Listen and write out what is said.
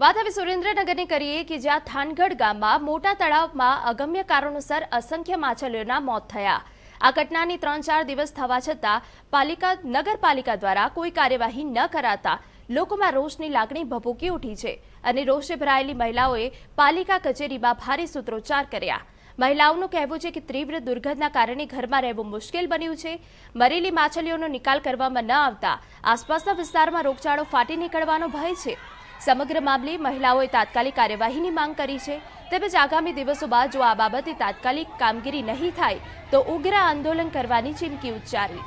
વાત હવે સુરેન્દ્રનગરની કરીએ કે જ્યાં થાનગઢ ગામમાં મોટા તળાવમાં અગમ્ય કારણોસર અસંખ્ય માછલીઓના મોત થયા આ ઘટનાની ત્રણ ચાર દિવસ થવા છતાં પાલિકા નગરપાલિકા દ્વારા કોઈ કાર્યવાહી ન કરાતા લોકોમાં રોષની લાગણી ભભૂકી ઉઠી છે અને રોષે ભરાયેલી મહિલાઓએ પાલિકા કચેરીમાં ભારે સૂત્રોચ્ચાર કર્યા મહિલાઓનું કહેવું છે કે તીવ્ર દુર્ગંધના કારણે ઘરમાં રહેવું મુશ્કેલ બન્યું છે મરેલી માછલીઓનો નિકાલ કરવામાં ન આવતા આસપાસના વિસ્તારમાં રોગચાળો ફાટી નીકળવાનો ભય છે સમગ્ર મામલે મહિલાઓએ તાત્કાલિક કાર્યવાહીની માંગ કરી છે તેમજ આગામી દિવસો બાદ જો આ બાબતે તાત્કાલિક કામગીરી નહીં થાય તો ઉગ્ર આંદોલન કરવાની ચીમકી ઉચ્ચારી